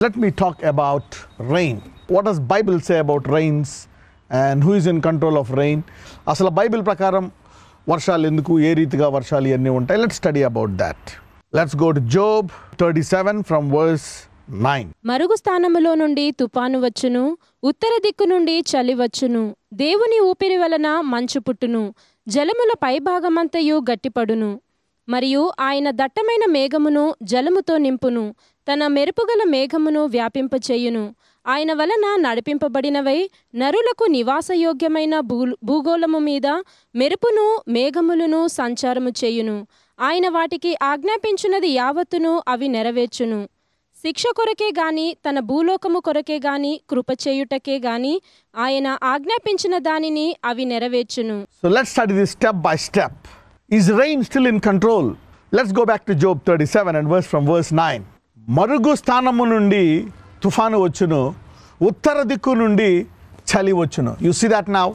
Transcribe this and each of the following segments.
Let me talk about rain. What does Bible say about rains and who is in control of rain? అసలు Bible ప్రకారం వర్షాలు ఎందుకు ఏ రీతిగా వర్షాలు ఇవన్నీ ఉంటాయి let's study about that let's go to Job thirty seven from verse nine మరుగు స్థానములో నుండి తుఫాను వచ్చును ఉత్తర దిక్కు నుండి చలి వచ్చును దేవుని ఊపిరి వలన మంచు పుట్టును జలముల పైభాగమంతయు గట్టిపడును మరియు ఆయన దట్టమైన మేఘమును జలముతో నింపును తన మెరుపుగల మేఘమును వ్యాపింపచేయును ఆయన వలన నడిపింపబడినవై నరులకు నివాసయోగ్యమైన భూ భూగోళము మీద మెరుపును మేఘములను సంచారము చేయును ఆయన వాటికి ఆజ్ఞాపించినది యావత్తును అవి నెరవేర్చును శిక్ష కొరకే గాని తన భూలోకము కొరకే గాని కృప చేయుటకే గాని ఆయన ఆజ్ఞాపించిన దానిని అవి నెరవేర్చును so let's study this step by step is rain still in control let's go back to Job thirty seven and verse from verse nine మరుగు స్థానము నుండి తుఫాను వచ్చును ఉత్తర దిక్కు నుండి చలి వచ్చును యు సీ దట్ నావ్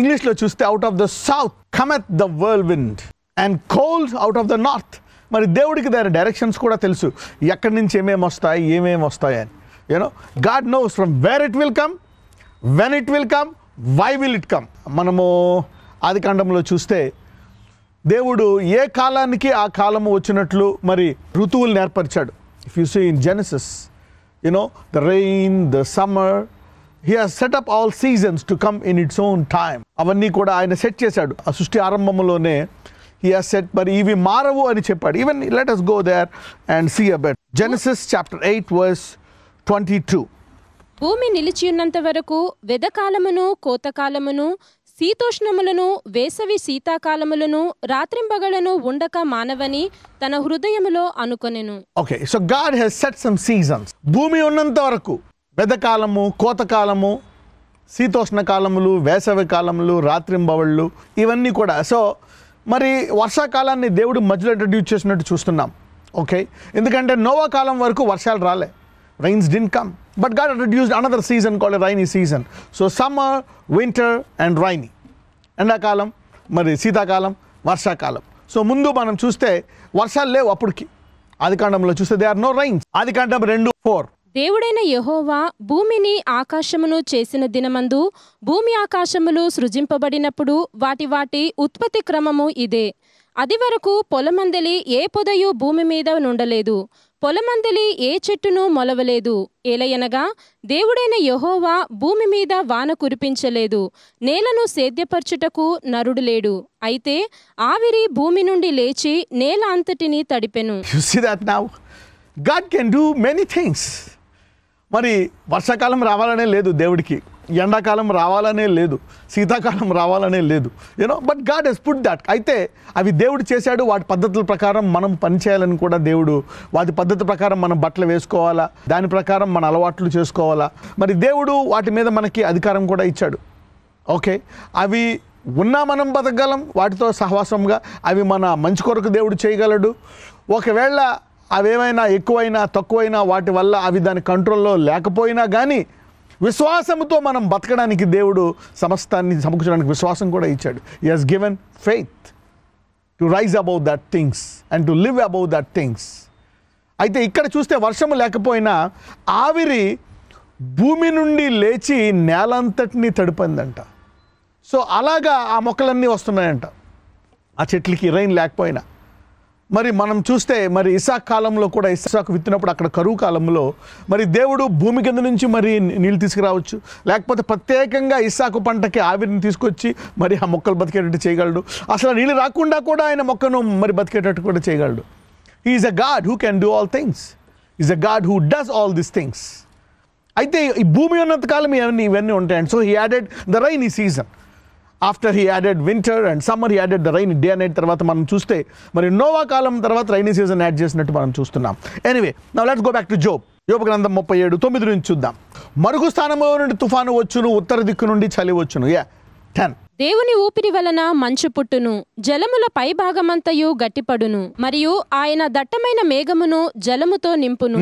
ఇంగ్లీష్లో చూస్తే out of the south cometh the whirlwind and cold out of the north మరి దేవుడికి దాని డైరెక్షన్స్ కూడా తెలుసు ఎక్కడి నుంచి ఏమేమి వస్తాయి ఏమేమి వస్తాయి అని you know God knows from where it will come when it will come why will it come మనము ఆది కాండంలో చూస్తే దేవుడు ఏ కాలానికి ఆ కాలము వచ్చినట్లు మరి ఋతువులు నేర్పరిచాడు If you see in Genesis, you know, the rain, the summer, he has set up all seasons to come in its own time అవన్నీ కూడా ఆయన సెట్ చేశాడు ఆ సృష్టి ఆరంభంలోనే హీ హాస్ సెట్ మరి ఇవి మారవు అని చెప్పాడు even let us go there and see about Genesis chapter eight verse twenty two భూమి నిలిచియున్నంత వరకు వెదకాలమును కోతకాలమును శీతోష్ణములను వేసవి శీతాకాలములను రాత్రింబగలను ఉండక మానవని తన హృదయములో అనుకొనెను okay so God has set some seasons భూమి ఉన్నంత వరకు వెదకాలము కోతకాలము శీతోష్ణ కాలములు వేసవి కాలములు రాత్రింబవళ్ళు ఇవన్నీ కూడా సో మరి వర్షాకాలాన్ని దేవుడు మధ్యలో ఇంట్రడ్యూస్ చేసినట్టు చూస్తున్నాం ఓకే ఎందుకంటే నోవా కాలం వరకు వర్షాలు రాలే rains didn't come but God introduced another season called a rainy season. So summer, winter and rainy. ఎండాకాలం మరి శీతాకాలం వర్షాకాలం సో ముందు మనం చూస్తే వర్షాలు లేవు అప్పటికి ఆదికాండంలో చూస్తే దే ఆర్ నో రైన్ ఆదికాండం రెండు ఫోర్ దేవుడైన యహోవా భూమిని ఆకాశమును చేసిన దినమందు భూమి ఆకాశములు సృజింపబడినప్పుడు వాటి వాటి ఉత్పత్తి క్రమము ఇదే అది వరకు పొలమందలి ఏ పొదయు భూమి మీద నుండలేదు పొలమందలి ఏ చెట్టును మొలవలేదు ఏలయనగా దేవుడైన యహోవా భూమి మీద వాన కురిపించలేదు నేలను సేద్యపరచుటకు నరుడు లేడు అయితే ఆవిరి భూమి నుండి లేచి నేల అంతటిని తడిపెను మరి వర్షాకాలం రావాలనే లేదు దేవుడికి ఎండాకాలం రావాలనే లేదు శీతాకాలం రావాలనే లేదు you know but God has put that అయితే అవి దేవుడు చేశాడు వాటి పద్ధతుల ప్రకారం మనం పనిచేయాలని కూడా దేవుడు వాటి పద్ధతి ప్రకారం మనం బట్టలు వేసుకోవాలా దాని ప్రకారం మన అలవాట్లు చేసుకోవాలా మరి దేవుడు వాటి మీద మనకి అధికారం కూడా ఇచ్చాడు ఓకే అవి ఉన్నా మనం బతకగలం వాటితో సహవాసంగా అవి మన మంచి కొరకు దేవుడు చేయగలడు ఒకవేళ అవేమైనా ఎక్కువైనా తక్కువైనా వాటి వల్ల అవి దాని కంట్రోల్లో లేకపోయినా కానీ విశ్వాసంతో మనం బతకడానికి దేవుడు సమస్తాన్ని సమకూర్చడానికి విశ్వాసం కూడా ఇచ్చాడు he has given faith to rise above that things and to live above that things అయితే ఇక్కడ చూస్తే వర్షం లేకపోయినా ఆవిరి భూమి నుండి లేచి నేలంతటినీ తడిపిందంట సో అలాగా ఆ మొక్కలన్నీ వస్తున్నాయంట ఆ చెట్లకి రైన్ లేకపోయినా మరి మనం చూస్తే మరి ఇసాక్ కాలంలో కూడా ఇసాకు విత్తినప్పుడు అక్కడ కరువు కాలంలో మరి దేవుడు భూమి కింద నుంచి మరి నీళ్ళు తీసుకురావచ్చు లేకపోతే ప్రత్యేకంగా ఇసాకు పంటకి ఆవిరిని తీసుకొచ్చి మరి ఆ మొక్కలు బతికేటట్టు చేయగలడు అసలు నీళ్ళు రాకుండా కూడా ఆయన మొక్కను మరి బతికేటట్టు కూడా చేయగలడు is a God who can do all things is a God who does all these things అయితే ఈ భూమి ఉన్నంతకాలం ఇవన్నీ ఇవన్నీ ఉంటాయండి so he added the rain ఈ season after he added winter and summer he added the rain day night తర్వాత మనం చూస్తే మరి నోవా కాలం తర్వాత రైనీ సీజన్ యాడ్ చేసినట్టు మనం చూస్తున్నాం anyway now let's go back to Job యోగ గ్రంథం ముప్పై ఏడు తొమ్మిది నుంచి చూద్దాం మరుగు స్థానంలో నుండి తుఫాను వచ్చును ఉత్తర దిక్కు నుండి చలి వచ్చును యా టెన్ దేవుని ఊపిరి వలన మంచు పుట్టును జలముల పై భాగమంతయు గట్టిపడును మరియు ఆయన దట్టమైన మేఘమును జలముతో నింపును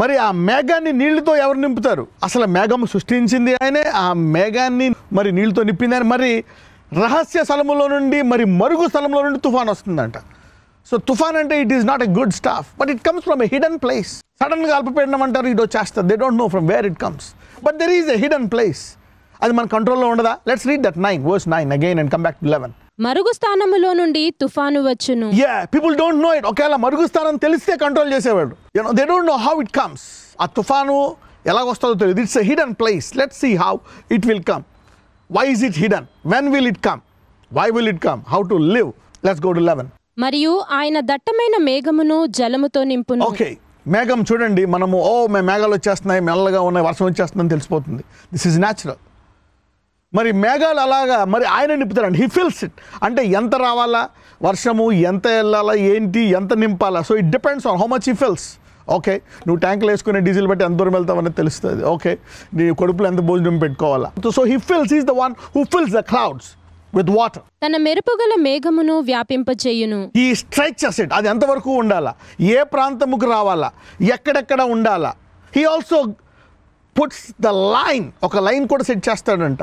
మరి ఆ మేఘాన్ని నీళ్లతో ఎవరు నింపుతారు అసలు మేఘం సృష్టించింది ఆయనే ఆ మేఘాన్ని మరి నీళ్లతో నింపింది ఆయన మరి రహస్య స్థలంలో నుండి మరి మరుగు స్థలంలో నుండి తుఫాన్ వస్తుందంట సో తుఫాన్ అంటే it is not a good stuff but it comes from a hidden place సడన్గా అల్పపీడనం అంటారు ఇటు వచ్చేస్తారు they don't know from where it comes but there is a hidden place అది మన కంట్రోల్లో ఉండదా let's read that nine verse nine again and come back to eleven మరుగు నుండి తుఫాను వచ్చును yeah people don't know it ఒకవేళ మరుగు స్థానం తెలిస్తే కంట్రోల్ చేసేవాడు you know they don't know how it comes ఆ తుఫాను ఎలా వస్తుందో తెలియదు it's hidden place let see how it will come why is it hidden when will it come why will it come how to live let's go to eleven మరియు ఆయన దట్టమైన మేఘమును జలముతో నింపును okay మేఘం చూడండి మనము ఓ మే మేఘాలు వచ్చేస్తున్నాయి మెల్లగా ఉన్నాయి వర్షం వచ్చేస్తుందని తెలిసిపోతుంది దిస్ ఇస్ న్యాచురల్ మరి మేఘాలు అలాగా మరి ఆయన నింపుతారండి హీ ఫీల్స్ ఇట్ అంటే ఎంత రావాలా వర్షము ఎంత వెళ్ళాలా ఏంటి ఎంత నింపాలా so it depends on how much he feels okay నువ్వు ట్యాంకులు వేసుకునే డీజిల్ బట్టి ఎంత దూరం వెళ్తావని తెలుస్తుంది ఓకే నీ కొడుపులో ఎంత భోజనం పెట్టుకోవాలా so he fills is the one who fills the clouds with water తన మెరుపుగల మేఘమును వ్యాపింపచేయును ఈ స్ట్రైక్ ఇట్ అది ఎంతవరకు ఉండాలా ఏ ప్రాంతముకు రావాలా ఎక్కడెక్కడ ఉండాలా he also puts the line ఒక లైన్ కూడా సెట్ చేస్తాడంట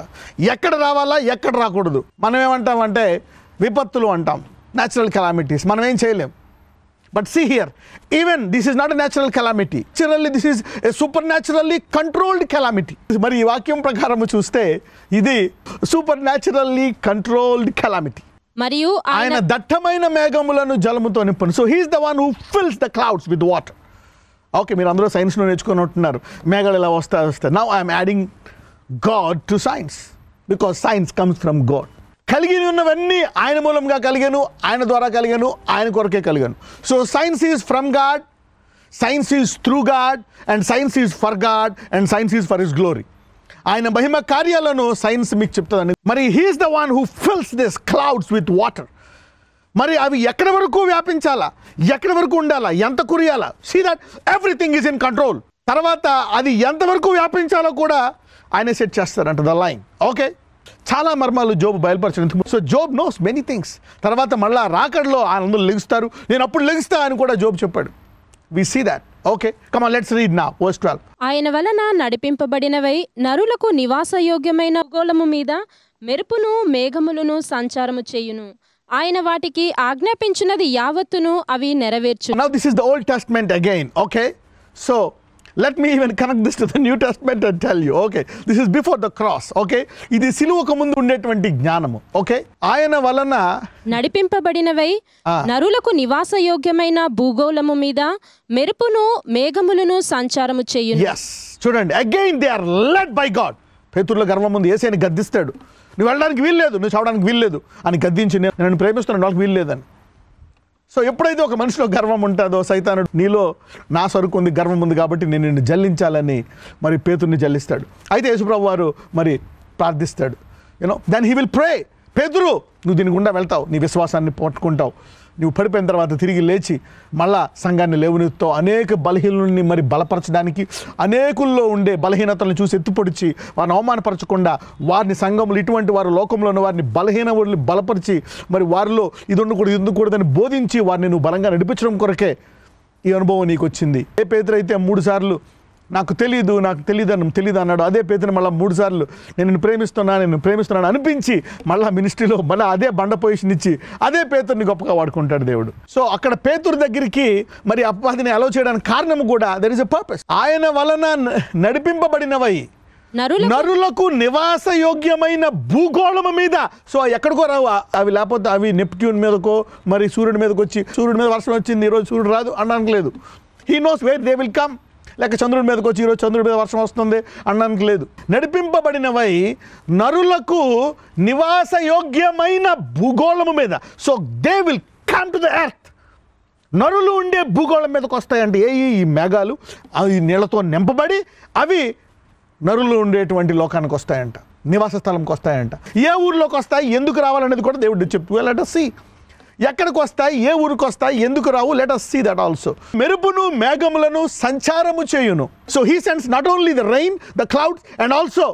ఎక్కడ రావాలా ఎక్కడ రాకూడదు మనం ఏమంటామంటే విపత్తులు అంటాం న్యాచురల్ కెలామిటీస్ మనం ఏం చేయలేం but see here even this is not a natural calamity clearly this is a super naturally controlled calamity మరి ఈ వాక్యం ప్రకారం చూస్తే ఇది సూపర్ న్యాచురల్లీ కంట్రోల్డ్ కెలామిటీ మరియు ఆయన దట్టమైన మేఘములను జలముతో నింపను so he's the one who fills the clouds with water okay మీరు అందరూ సైన్స్లో నేర్చుకొని ఉంటున్నారు మేఘాలు ఇలా వస్తా వస్తాయి now I'm adding God to science because science comes from God కలిగి ఉన్నవన్నీ ఆయన మూలంగా కలిగాను ఆయన ద్వారా కలిగాను ఆయన కొరకే కలిగాను so science is from God science is through God and science is for God and science is for his glory ఆయన మహిమ కార్యాలను సైన్స్ మీకు చెప్తుందండి మరి he's the one who fills this clouds with water మరి అవి ఎక్కడి వరకు వ్యాపించాలా ఎక్కడి వరకు ఉండాలా ఎంత కురియాలా see that everything is in control తర్వాత అది ఎంతవరకు వ్యాపించాలో కూడా ఆయన సెట్ చేస్తారంట ద లైన్ ఓకే చాలా మర్మాలు జోబ్ బయలుపరచడం so Job knows many things తర్వాత మళ్ళీ రాకడ్లో అందరూ లెగుస్తారు నేను అప్పుడు లెగుస్తా అని కూడా జోబ్ చెప్పాడు we see that okay come let's read నా వర్స్ 12 ఆయన వలన నడిపింపబడినవై నరులకు నివాసయోగ్యమైన గోళము మీద మెరుపును మేఘములను సంచారము చేయును ఆయన వాటికి ఆజ్ఞాపించినది యావత్తును అవి నెరవేర్చు now this is the old testament again okay so let me even connect this to the new testament and tell you okay this is before the cross okay ఇది సిలువకు ముందు ఉండేటువంటి జ్ఞానము ఓకే ఆయన వలన నడిపింపబడినవై నరులకు నివాస యోగ్యమైన భూగోళము మీద మెరుపును మేఘములను సంచారము చేయు ఎస్ చూడండి again they are led by God పేతుర్ల గర్వం ముందు ఏసైని గద్దిస్తాడు నువ్వు వెళ్ళడానికి వీల్లేదు నువ్వు చావడానికి వీల్లేదు అని గద్దించి నేను నన్ను ప్రేమిస్తున్నాను వాళ్ళకి వీల్లేదని సో ఎప్పుడైతే ఒక మనిషిలో గర్వం ఉంటుందో సైతానుడు నీలో నా సరుకు ఉంది గర్వం ఉంది కాబట్టి నేను నిన్ను జల్లించాలని మరి పేతుడిని జల్లిస్తాడు అయితే యేసుప్రభు వారు మరి ప్రార్థిస్తాడు you know then he will pray పేతురు నువ్వు దీని గుండా వెళ్తావు నీ విశ్వాసాన్ని పట్టుకుంటావు నువ్వు పడిపోయిన తర్వాత తిరిగి లేచి మళ్ళా సంఘాన్ని లేవనెత్తో అనేక బలహీనుల్ని మరి బలపరచడానికి అనేకుల్లో ఉండే బలహీనతలను చూసి ఎత్తుపొడిచి వారిని అవమానపరచకుండా వారిని సంఘములు ఇటువంటి వారు లోకంలో ఉన్న వారిని బలహీన బలపరిచి మరి వారిలో ఇది ఉండకూడదు ఎందుకూడదని బోధించి వారిని నువ్వు బలంగా నడిపించడం కొరకే ఈ అనుభవం నీకు వచ్చింది ఏ పేదరైతే మూడు సార్లు నాకు తెలీదు నాకు తెలీదు అని తెలీదు అన్నాడు అదే పేతుని మళ్ళీ మూడు సార్లు నేను ప్రేమిస్తున్నాను ప్రేమిస్తున్నా నేను ప్రేమిస్తున్నాను అనిపించి మళ్ళీ మినిస్ట్రీలో మళ్ళీ అదే బండ పొజిషన్ ఇచ్చి అదే పేతుర్ని గొప్పగా వాడుకుంటాడు దేవుడు సో అక్కడ పేతురు దగ్గరికి మరి అపవాదిని అలో చేయడానికి కారణం కూడా దర్ ఇస్ ఎ పర్పస్ ఆయన వలన నడిపింపబడినవై నరులకు నివాస యోగ్యమైన భూగోళం మీద సో ఎక్కడికో రావు అవి లేకపోతే అవి నెప్ట్యూన్ మీదకో మరి సూర్యుడి మీదకి వచ్చి సూర్యుడి మీద వర్షం వచ్చింది ఈరోజు సూర్యుడు రాదు అనడానికి లేదు he knows where they will come లేక చంద్రుడి మీదకి వచ్చి ఈరోజు చంద్రుడి మీద వర్షం వస్తుంది అనడానికి లేదు నడిపింపబడినవై నరులకు నివాస యోగ్యమైన భూగోళము మీద so they will come to the earth నరులు ఉండే భూగోళం మీదకి వస్తాయండి ఏ ఈ మేఘాలు అవి నీళ్ళతో నింపబడి అవి నరులు ఉండేటువంటి లోకానికి వస్తాయంట నివాస స్థలంకి వస్తాయంట ఏ ఊర్లోకి వస్తాయి ఎందుకు రావాలనేది కూడా దేవుడు చెప్పు వెళ్ళట సి ఎక్కడికి వస్తాయి ఏ ఊరికి వస్తాయి ఎందుకు రావు let us see that also మెరుపును మేఘములను సంచారము చేయును so he sends not only the rain the clouds and also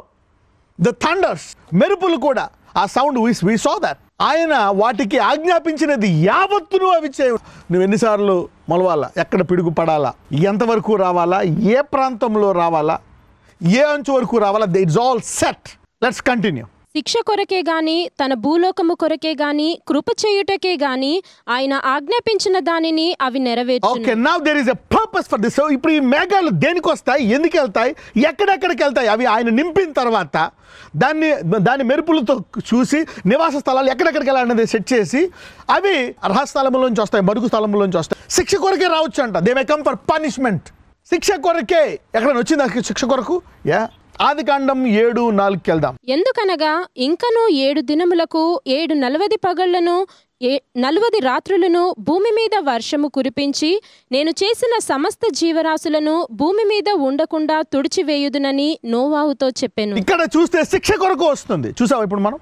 the thunders మెరుపులు కూడా ఆ sound waves we so that ఆయన వాటికి ఆజ్ఞాపించినది యావత్తును అవి చేయవు నువ్వు ఎన్నిసార్లు మొలవాలా ఎక్కడ పిడుగు పడాలా ఎంతవరకు రావాలా ఏ ప్రాంతంలో రావాలా ఏ అంచు వరకు రావాలా they it's all set let's continue శిక్ష కొరకే గాని తన భూలోకము కొరకే గాని కృప చేయుటకే గాని ఆయన ఆజ్ఞాపించిన దానిని అవి నెరవేర్చు okay is purpose for so ఇప్పుడు ఈ మేఘాలు దేనికి వస్తాయి ఎందుకు వెళ్తాయి ఎక్కడెక్కడికి వెళ్తాయి అవి ఆయన నింపిన తర్వాత దాన్ని దాని మెరుపులతో చూసి నివాస స్థలాలు ఎక్కడెక్కడికి వెళ్ళాలనేది సెట్ చేసి అవి అర్హ స్థలంలోంచి వస్తాయి మరుగు స్థలంలోంచి వస్తాయి శిక్ష కొరకే రావచ్చు అంట they may come for punishment శిక్ష కొరకే ఎక్కడైనా వచ్చింది శిక్ష కొరకు యా ఆదికాండం ఏడు నాలుగుకి వెళ్దాం ఎందుకనగా ఇంకను ఏడు దినములకు ఏడు నలవది పగళ్లను ఏ నలువది రాత్రులను భూమి మీద వర్షము కురిపించి నేను చేసిన సమస్త జీవరాశులను భూమి మీద ఉండకుండా తుడిచివేయుదునని నోవాహుతో చెప్పాను ఇక్కడ చూస్తే శిక్ష కొరకు వస్తుంది చూసావు ఇప్పుడు మనం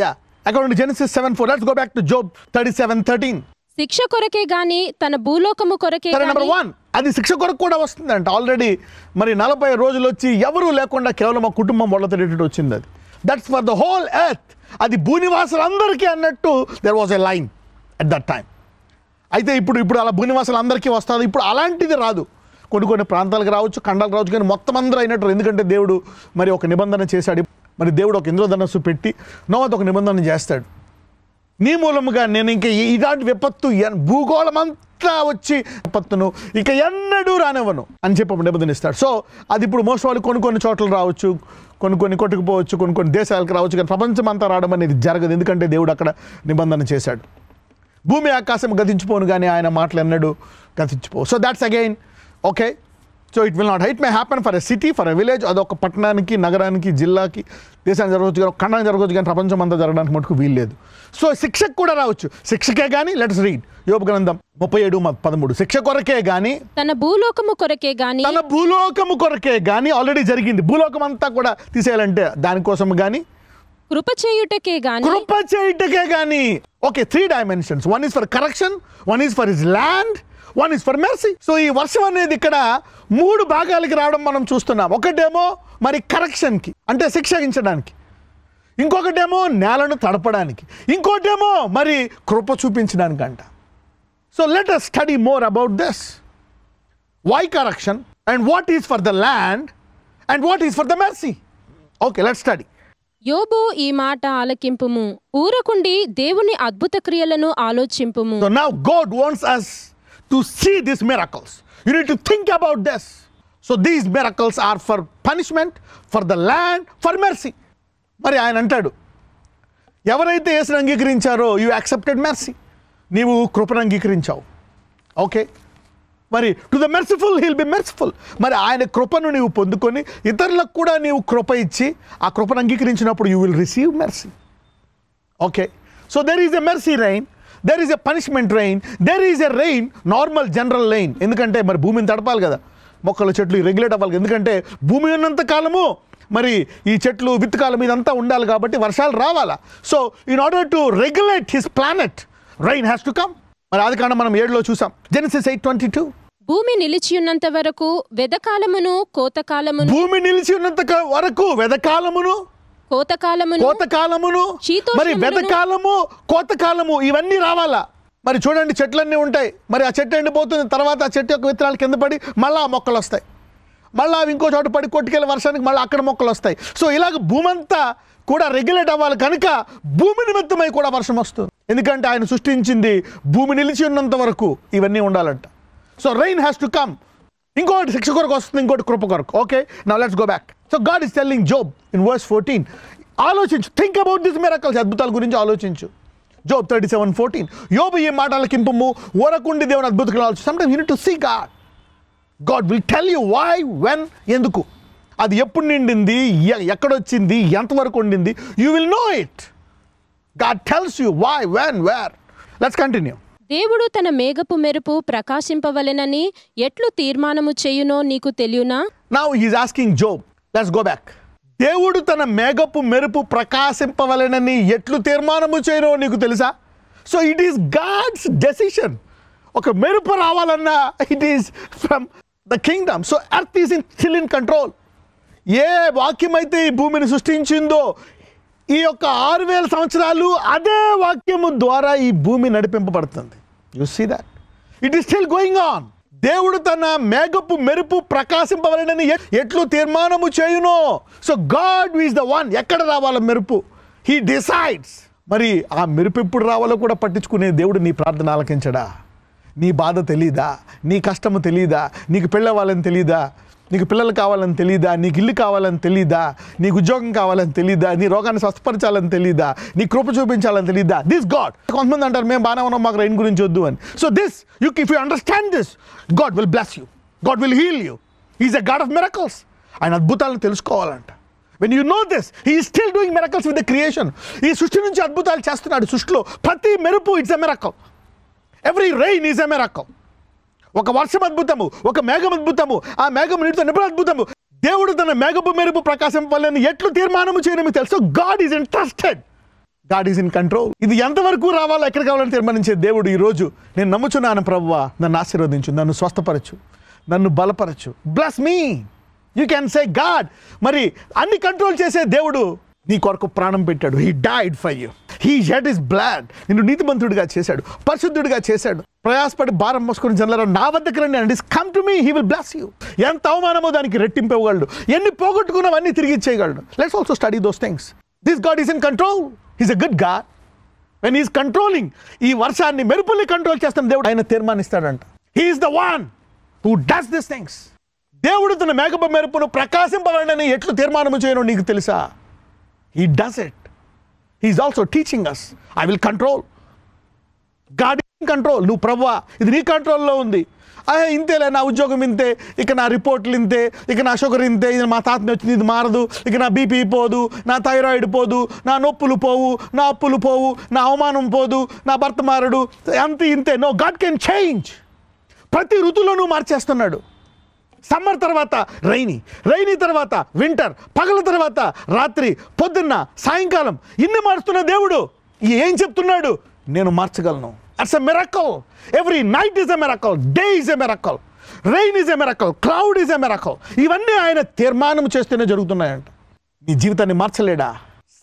yeah account Genesis seven four let's go back to Job thirty seven thirteen శిక్ష కొరకే గాని తన భూలోకము కొరకే నెంబర్ వన్ అది శిక్ష కొరకు కూడా వస్తుందంట ఆల్రెడీ మరి నలభై రోజులు వచ్చి ఎవరూ లేకుండా కేవలం మా కుటుంబం తిరిగేటట్టు వచ్చింది అది that's for the whole earth అది భూనివాసులందరికీ అన్నట్టు there was a line at that time అయితే ఇప్పుడు ఇప్పుడు అలా భూనివాసులందరికీ వస్తుంది ఇప్పుడు అలాంటిది రాదు కొన్ని కొన్ని ప్రాంతాలకు రావచ్చు ఖండాలకు రావచ్చు కానీ మొత్తం అందరూ అయినట్టు ఎందుకంటే దేవుడు మరి ఒక నిబంధన చేశాడు మరి దేవుడు ఒక ఇంద్రధనస్సు పెట్టి నోవత్ ఒక నిబంధన చేస్తాడు నీ మూలముగా నేను ఇంక ఇలాంటి విపత్తు భూగోళమంతా వచ్చి విపత్తును ఇక ఎన్నడూ రానివ్వను అని చెప్పి నిబంధనిస్తాడు సో అది ఇప్పుడు మోస్ట్ వాళ్ళు కొన్ని కొన్ని చోట్ల రావచ్చు కొన్ని కొన్ని కొట్టుకుపోవచ్చు కొన్ని కొన్ని దేశాలకు రావచ్చు కానీ ప్రపంచం అంతా రావడం అనేది జరగదు ఎందుకంటే దేవుడు అక్కడ నిబంధన చేశాడు భూమి ఆకాశం గతించిపోను కానీ ఆయన మాటలు ఎన్నడూ గతించిపోవు so that's again okay so it will not height may happen for a city for a village అదొక పట్టణానికి నగరానికి జిల్లాకి దేశానికి జరగవచ్చు కానీ ఖండానికి జరగవచ్చు కానీ ప్రపంచం అంతా జరగడానికి మటుకు వీల్లేదు సో శిక్షకు కూడా రావచ్చు శిక్షకే కానీ లెట్స్ రీడ్ యోప గ్రంథం ముప్పై ఏడు పదమూడు శిక్ష కొరకే కానీ తన భూలోకము కొరకే కానీ తన భూలోకము కొరకే కానీ ఆల్రెడీ జరిగింది భూలోకం అంతా కూడా తీసేయాలంటే దానికోసం కానీ కృప చేయుటకే గాని కృప చేయుటకే గాని okay three dimensions one is for correction one is for is land one is for mercy so ఈ వర్షం అనేది ఇక్కడ మూడు భాగాలకి రావడం మనం చూస్తున్నాం ఒకటేమో మరి కరెక్షన్కి అంటే శిక్షగించడానికి ఇంకొకటేమో నేలను తడపడానికి ఇంకోటేమో మరి కృప చూపించడానికి అంట so let us study more about this why correction and what is for the land and what is for the mercy okay let study యోబు ఈ మాట ఆలకింపుము ఊరకుండి దేవుని అద్భుత క్రియలను ఆలోచింపుము now God wants us to see these miracles. You need to think about this. So these miracles are for punishment for the land for mercy మరి ఆయన అంటాడు ఎవరైతే యేసుని అంగీకరించారో యూ యాక్సెప్టెడ్ మెర్సీ నీవు కృపను అంగీకరించావు ఓకే మరి to the merciful he'll be merciful మరి ఆయన కృపను నీవు పొందుకొని ఇతరులకు కూడా నీవు కృప ఇచ్చి ఆ కృపను అంగీకరించినప్పుడు you will receive mercy okay so there is a mercy rain there is a punishment rain there is a rain normal general rain ఎందుకంటే మరి భూమిని తడపాలి కదా మొక్కలు చెట్లు రెగ్యులేట్ అవ్వాలి ఎందుకంటే భూమి ఉన్నంత కాలము మరి ఈ చెట్లు విత్తకాలం ఇదంతా ఉండాలి కాబట్టి వర్షాలు రావాలా so in order to regulate his planet rain has to come మరి అది కారణం మనం ఏడులో చూసాం జెనసిస్ ఎయిట్ ట్వంటీ టూ భూమి నిలిచి ఉన్నంత వరకు వెదకాలమును కోతకాలమును భూమి నిలిచి ఉన్నంత వరకు వెదకాలమును కోతకాలమును కోతకాలమును మరి కోత కోతకాలము ఇవన్నీ రావాలా మరి చూడండి చెట్లన్నీ ఉంటాయి మరి ఆ చెట్టు ఎండిపోతుంది తర్వాత ఆ చెట్టు యొక్క విత్తనాలు కింద పడి మళ్ళీ ఆ మొక్కలు వస్తాయి మళ్ళీ అవి ఇంకో చోట పడి కొట్టుకెళ్ళి వర్షానికి మళ్ళీ అక్కడ మొక్కలు వస్తాయి సో ఇలాగ భూమంతా కూడా రెగ్యులేట్ అవ్వాలి కనుక భూమి నిమిత్తమై కూడా వర్షం వస్తుంది ఎందుకంటే ఆయన సృష్టించింది భూమి నిలిచి ఉన్నంత వరకు ఇవన్నీ ఉండాలంట so rain has to come ఇంకోటి శిక్ష కొరకు వస్తుంది ఇంకోటి కృప కొరకు ఓకే నా let's go back so God is telling Job in verse fourteen ఆలోచించు థింక్ అబౌట్ దిస్ మెరకల్స్ అద్భుతాల గురించి ఆలోచించు జోబ్ థర్టీ సెవెన్ ఫోర్టీన్ యోబు ఏ మాటలకి కింపము ఓరకుండి దేవుని అద్భుతకలు ఆలోచన sometime you need to see God God will tell you why when ఎందుకు అది ఎప్పుడు నిండింది ఎక్కడొచ్చింది ఎంతవరకు ఉండింది you will know it God tells you why when where let's continue దేవుడు తన మేఘపు మెరుపు ప్రకాశింపవలెనని ఎట్లు తీర్మానము చేయునో నీకు తెలియనా now he's asking Job let's go back దేవుడు తన మేఘపు మెరుపు ప్రకాశింపవలెనని ఎట్లు తీర్మానము చేయరో నీకు తెలుసా so it is God's decision ఒక మెరుపు రావాలన్నా it is from the kingdom so earth is in still in control ఏ వాక్యం అయితే ఈ భూమిని సృష్టించిందో ఈ యొక్క ఆరు వేల సంవత్సరాలు అదే వాక్యము ద్వారా ఈ భూమి నడిపింపబడుతుంది you see that it is still going on దేవుడు తన మేఘపు మెరుపు ప్రకాశింపవలనని ఎట్లు తీర్మానము చేయునో so God is the one ఎక్కడ రావాలో మెరుపు హీ డిసైడ్స్ మరి ఆ మెరుపు ఎప్పుడు రావాలో కూడా పట్టించుకునే దేవుడు నీ ప్రార్థన ఆలకించడా నీ బాధ తెలీదా నీ కష్టము తెలీదా నీకు పెళ్ళవాలని తెలీదా నీకు పిల్లలు కావాలని తెలీదా నీకు ఇల్లు కావాలని తెలీదా నీకు ఉద్యోగం కావాలని తెలీదా నీ రోగాన్ని స్వస్థపరచాలని తెలీదా నీ కృప చూపించాలని తెలీదా దిస్ గాడ్ కొంతమంది అంటారు మేము బాగానే ఉన్నాం మాకు రైన్ గురించి వద్దు అని so this you if you understand this God will bless you God will heal you is a God of miracles ఆయన అద్భుతాలను తెలుసుకోవాలంట when you know this he still doing miracles with the creation ఈ సృష్టి నుంచి అద్భుతాలు చేస్తున్నాడు సృష్టిలో ప్రతి మెరుపు it's a miracle every rain is a miracle ఒక వర్షం అద్భుతము ఒక మేఘం అద్భుతము ఆ మేఘం నీటితో నిపుణ అద్భుతము దేవుడు తన మేఘపు మెరుపు ప్రకాశం వల్లని ఎట్లు తీర్మానము మీకు తెలుసు God is interested God is in control ఇది ఎంతవరకు రావాలో ఎక్కడ కావాలని తీర్మానించే దేవుడు ఈరోజు నేను నమ్ముచున్నాను ప్రభు నన్ను ఆశీర్వదించు నన్ను స్వస్థపరచు నన్ను బలపరచు bless me you can say God మరి అన్ని కంట్రోల్ చేసే దేవుడు నీ కొరకు ప్రాణం పెట్టాడు he died for you he shed his blood నిన్ను నీతిమంతుడిగా చేశాడు పరిశుద్ధుడిగా చేశాడు ప్రయాసపడి భారం మోసుకుని జనరల్ నా వద్దకు రండి and is come to me he will bless you ఎంత అవమానమో దానికి రెట్టింపగలడు ఎన్ని పోగొట్టుకున్నవన్నీ తిరిగి ఇచ్చేయగలడు let's also study those things this God is in control is a good God when is controlling ఈ వర్షాన్ని మెరుపుల్ని కంట్రోల్ చేస్తాం దేవుడు ఆయన తీర్మానిస్తాడంట he's the one who does this things దేవుడు తన మేకప మెరుపును ప్రకాశింపబడని ఎట్లు తీర్మానం చేయను నీకు తెలుసా He does it. He's also teaching us. I will control. God in control. నువ్వు ప్రభువా ఇది నీ కంట్రోల్లో ఉంది ఇంతేలే నా ఉద్యోగం ఇంతే ఇక నా రిపోర్ట్లు ఇంతే ఇక నా షుగర్ ఇంతే ఇది మా తాతని వచ్చింది ఇది మారదు ఇక నా బీపీ పోదు నా థైరాయిడ్ పోదు నా నొప్పులు పోవు నా అప్పులు పోవు నా అవమానం పోదు నా భర్త మారడు అంత ఇంతే నో గాడ్ కెన్ చేంజ్ ప్రతి ఋతువులో నువ్వు మార్చేస్తున్నాడు సమ్మర్ తర్వాత రైని రైని తర్వాత వింటర్ పగల తర్వాత రాత్రి పొద్దున్న సాయంకాలం ఇన్ని మారుస్తున్న దేవుడు ఏం చెప్తున్నాడు నేను మార్చగలను it's a miracle every night is a miracle day is a miracle rain is a miracle cloud is a miracle ఇవన్నీ ఆయన తీర్మానం చేస్తేనే జరుగుతున్నాయంట నీ జీవితాన్ని మార్చలేడా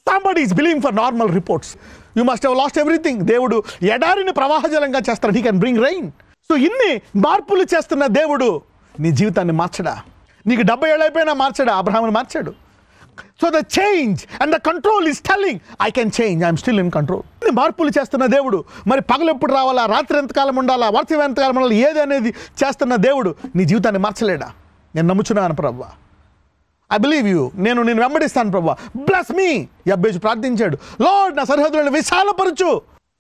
somebody is believing for normal reports you must have lost everything దేవుడు ఎడారిని ప్రవాహజలంగా చేస్తాడు he can bring rain so ఇన్ని మార్పులు చేస్తున్న దేవుడు నీ జీవితాన్ని మార్చడా నీకు డెబ్బై ఏళ్ళు అయిపోయినా మార్చాడు అబ్రహాముని మార్చాడు so the change and the control is telling I can change I'm still in control మార్పులు చేస్తున్న దేవుడు మరి పగలు ఎప్పుడు రావాలా రాత్రి ఎంతకాలం ఉండాలా వర్షం ఎంతకాలం ఉండాలి ఏది అనేది చేస్తున్న దేవుడు నీ జీవితాన్ని మార్చలేడా నేను నమ్ముచున్నాను ప్రభు ఐ బిలీవ్ యూ నేను నేను వెంబడిస్తాను ప్రభు బ్లస్ మీ అబ్బేజ్ ప్రార్థించాడు లోడ్ నా సరిహద్దులను విశాలపరచు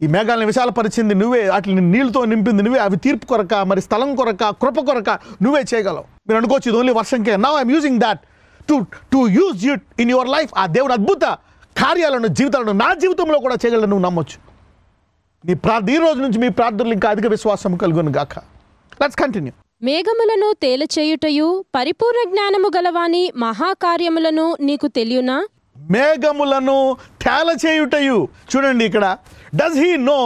ఈ మేఘాలను విశాలపరిచింది నువ్వే వాటిని నీళ్ళతో నింపింది నువ్వే అవి తీర్పు కొరక మరి స్థలం కొరక కృప కొరక నువ్వే చేయగలవు మీరు అనుకోవచ్చు ఇది ఓన్లీ వర్షంకే now I'm using that to to use it in your life ఆ దేవుడు అద్భుత కార్యాలను జీవితాలను నా జీవితంలో కూడా చేయగలను నువ్వు నమ్మొచ్చు నీ ప్రార్థ ఈ రోజు నుంచి మీ ప్రార్థనలు ఇంకా అధిక విశ్వాసం కలుగును గాక లెట్స్ కంటిన్యూ మేఘములను తేలచేయుటయు పరిపూర్ణ జ్ఞానము గలవాని మహాకార్యములను నీకు తెలియనా మేఘములను తేలచేయుటయు చూడండి ఇక్కడ does he know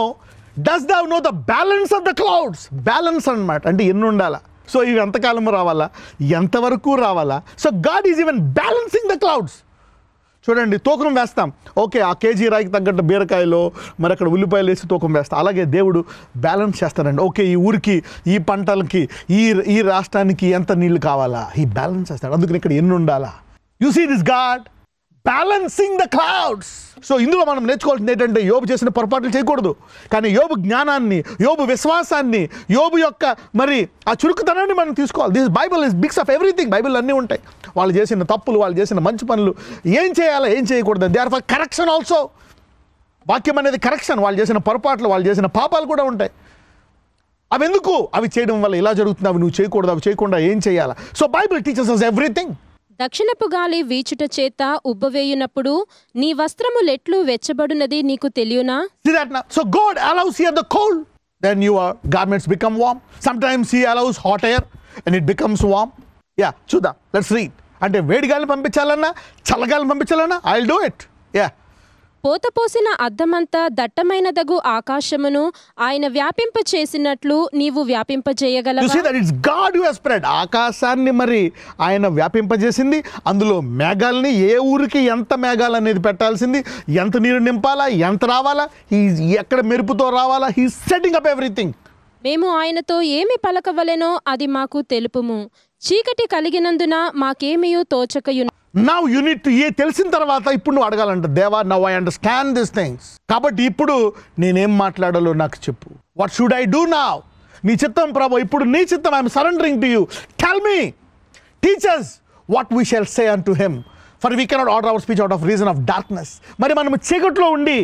does thou know the balance of the clouds balance అనమాట అంటే ఎన్ని ఉండాలా సో ఇవి ఎంతకాలం రావాలా ఎంతవరకు రావాలా so God is even balancing the clouds చూడండి తూకం వేస్తాం ఓకే ఆ కేజీ రాయికి తగ్గట్టు బీరకాయలో మరి అక్కడ ఉల్లిపాయలు వేసి తూకం వేస్తాం అలాగే దేవుడు బ్యాలెన్స్ చేస్తాడండి ఓకే ఈ ఊరికి ఈ పంటలకి ఈ ఈ రాష్ట్రానికి ఎంత నీళ్లు కావాలా ఈ బ్యాలెన్స్ చేస్తాడు అందుకని ఇక్కడ ఎన్ని ఉండాలా you see this God balancing the clouds so ఇందులో మనం నేర్చుకోవాల్సింది ఏంటంటే యోబు చేసిన పొరపాట్లు చేయకూడదు కానీ యోబు జ్ఞానాన్ని యోబు విశ్వాసాన్ని యోబు యొక్క మరి ఆ చురుకుతనాన్ని మనం తీసుకోవాలి this Bible is books of everything Bible అన్నీ ఉంటాయి వాళ్ళు చేసిన తప్పులు వాళ్ళు చేసిన మంచి పనులు ఏం చేయాలో ఏం చేయకూడదు they are for correction also వాక్యం అనేది కరెక్షన్ వాళ్ళు చేసిన పొరపాట్లు వాళ్ళు చేసిన పాపాలు కూడా ఉంటాయి అవి ఎందుకు అవి చేయడం వల్ల ఇలా జరుగుతుంది అవి నువ్వు చేయకూడదు అవి చేయకుండా ఏం చేయాలా so Bible teachers us everything దక్షిణపు గాలి వీచుట చేత ఉబ్బవేయునప్పుడు నీ వస్త్రములెట్లు వెచ్చబడునది నీకు తెలియనా See that now? So God allows here the cold, then your garments become warm. Sometimes He allows hot air and it becomes warm. Yeah, Chuda, let's read. అంటే వేడి గాలి పంపించాలన్నా చల్లగాలి పంపించాలన్నా ఐ డూ ఇట్ యా పోతపోసిన అద్దమంతా దట్టమైనదగు ఆకాశమును ఆయన వ్యాపింప చేసినట్లు నీవు వ్యాపింపజేయగల ఆకాశాన్ని మరి ఆయన వ్యాపింపజేసింది అందులో మేఘాలని ఏ ఊరికి ఎంత మేఘాలు అనేది పెట్టాల్సింది ఎంత నీరు నింపాలా ఎంత రావాలా ఈ ఎక్కడ మెరుపుతో రావాలా హీ సెటింగ్ అప్ ఎవ్రీథింగ్ మేము ఆయనతో ఏమి పలకవలెనో అది మాకు తెలుపుము చీకటి కలిగినందున మాకేమీ తోచకయును నవ్ యూనిట్ ఏ తెలిసిన తర్వాత ఇప్పుడు నువ్వు అడగాలంట దేవా now I understand this things కాబట్టి ఇప్పుడు నేనేం మాట్లాడాలో నాకు చెప్పు what should I do now నీ చిత్తం ప్రభు ఇప్పుడు నీ చిత్తం I'm surrendering to you tell me teachers what we shall say unto him for we cannot order our speech out of reason of darkness మరి మనం చీకట్లో ఉండి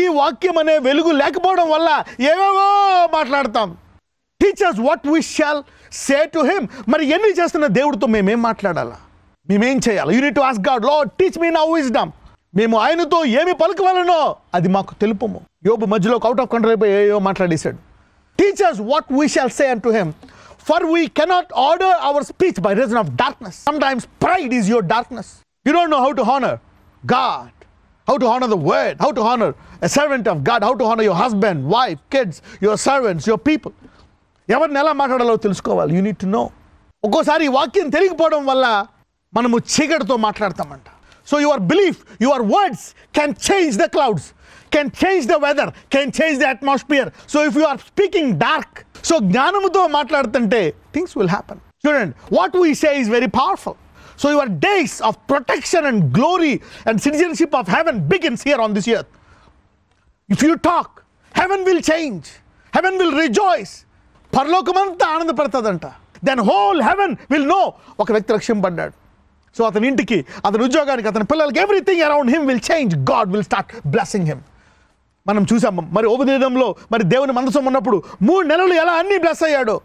ఈ వాక్యం అనే వెలుగు లేకపోవడం వల్ల ఏవేవో మాట్లాడతాం teachers what we shall say to him మరి ఎన్ని చేస్తున్న దేవుడితో మేమేం మాట్లాడాలా మేమేం చేయాలి యూనిట్ ఆస్ గాడ్ లో టీచ్ మీ నా విజ్డమ్ మేము ఆయనతో ఏమి పలుకోవాలనో అది మాకు తెలుపము యోబు మధ్యలో అవుట్ ఆఫ్ కంట్రోల్ అయిపోయి ఏయో మాట్లాడేశాడు teachers what we shall say and to him for we cannot order our speech by reason of darkness sometimes pride is your darkness you don't know how to honour God how to honour the word how to honour a servant of God how to honour your husband wife kids your servants your people ఎవరిని ఎలా మాట్లాడాలో తెలుసుకోవాలి to know ఒక్కోసారి వాక్యం తెలియకపోవడం వల్ల మనము చీకటితో మాట్లాడతామంట so your belief your words can change the clouds can change the weather can change the atmosphere so if you are speaking dark so జ్ఞానముతో మాట్లాడుతుంటే థింగ్స్ విల్ హ్యాపన్ చూడండి what we say is very powerful so your days of protection and glory and citizenship of heaven begins here on this year if you talk heaven will change heaven will rejoice పరలోకమంతా ఆనందపడుతుందంట then whole haven will know ఒక వ్యక్తి రక్షింపడ్డాడు so అతని ఇంటికి అతని ఉద్యోగానికి అతని పిల్లలకి everything around him will change God will start blessing him మనం చూసాం మరి ఉపదేదంలో మరి దేవుని మందసం ఉన్నప్పుడు మూడు నెలలు ఎలా అన్ని బ్లెస్ అయ్యాడు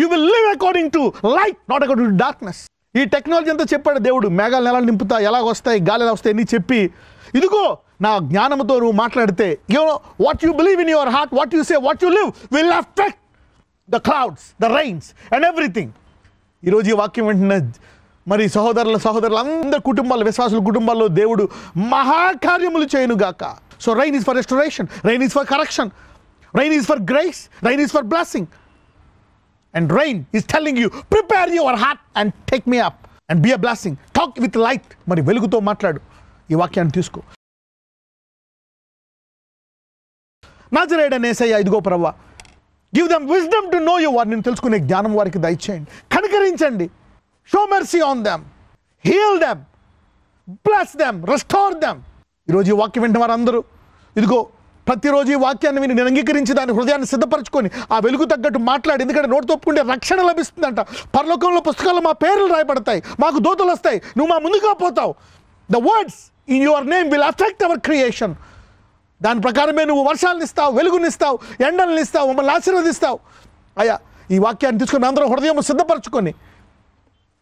you will live according to light not according to darkness ఈ టెక్నాలజీ అంతా చెప్పాడు దేవుడు మేఘాలు నెలలు నింపుతా ఎలా వస్తాయి గాలి ఎలా వస్తాయి అని చెప్పి ఇదిగో నా జ్ఞానంతో నువ్వు మాట్లాడితే you know what you believe in your heart what you say what you live will affect the clouds the rains and everything ఈరోజు ఈ వాక్యం వెంటనే మరి సహోదరుల సహోదరులు అందరి కుటుంబాల విశ్వాసుల కుటుంబాల్లో దేవుడు మహాకార్యములు చేయనుగాక so rain is for restoration rain is for correction rain is for grace rain is for blessing and rain is telling you prepare your heart and take me up and be a blessing talk with light మరి వెలుగుతో మాట్లాడు ఈ వాక్యాన్ని తీసుకో నాజరేడ నేసయ్య ఇదిగో ప్రవ్వ give them wisdom to know your నేను తెలుసుకునే జ్ఞానం వారికి దయచేయండి కనుకరించండి show mercy on them heal them bless them restore them ఈరోజు ఈ వాక్యం వింటే వారందరూ ఇదిగో ప్రతిరోజు ఈ వాక్యాన్ని విని నేను అంగీకరించి దాని హృదయాన్ని సిద్ధపరచుకొని ఆ వెలుగు తగ్గట్టు మాట్లాడి ఎందుకంటే నోటు తప్పుకుంటే రక్షణ లభిస్తుందంట పరలోకంలో పుస్తకాలు మా పేర్లు రాయబడతాయి మాకు దోతలు వస్తాయి నువ్వు మా ముందుగా పోతావు the words in your name will affect our creation దాని ప్రకారమే నువ్వు వర్షాలను ఇస్తావు వెలుగునిస్తావు ఎండలను ఇస్తావు మమ్మల్ని ఆశీర్వదిస్తావు అయ్యా ఈ వాక్యాన్ని తీసుకుని అందరం హృదయం సిద్ధపరచుకొని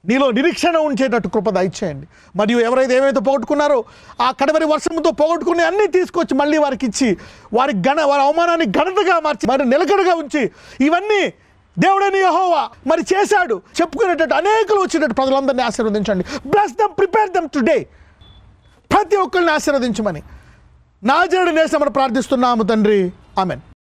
నీలో నిరీక్షణ ఉంచేటట్టు కృప దయచేయండి మరియు ఎవరైతే ఏమైతే పోగొట్టుకున్నారో ఆ కడవరి వర్షంతో పోగొట్టుకుని అన్నీ తీసుకొచ్చి మళ్ళీ వారికి ఇచ్చి వారి గణ వారి అవమానాన్ని ఘనతగా మార్చి వారిని నిలకడగా ఉంచి ఇవన్నీ దేవుడని యహోవా మరి చేశాడు చెప్పుకునేటట్టు అనేకలు వచ్చినట్టు ప్రజలందరినీ ఆశీర్వదించండి bless them prepare them today ప్రతి ఒక్కరిని ఆశీర్వదించమని నాజరుడు నేసమని ప్రార్థిస్తున్నాము తండ్రి ఆమెను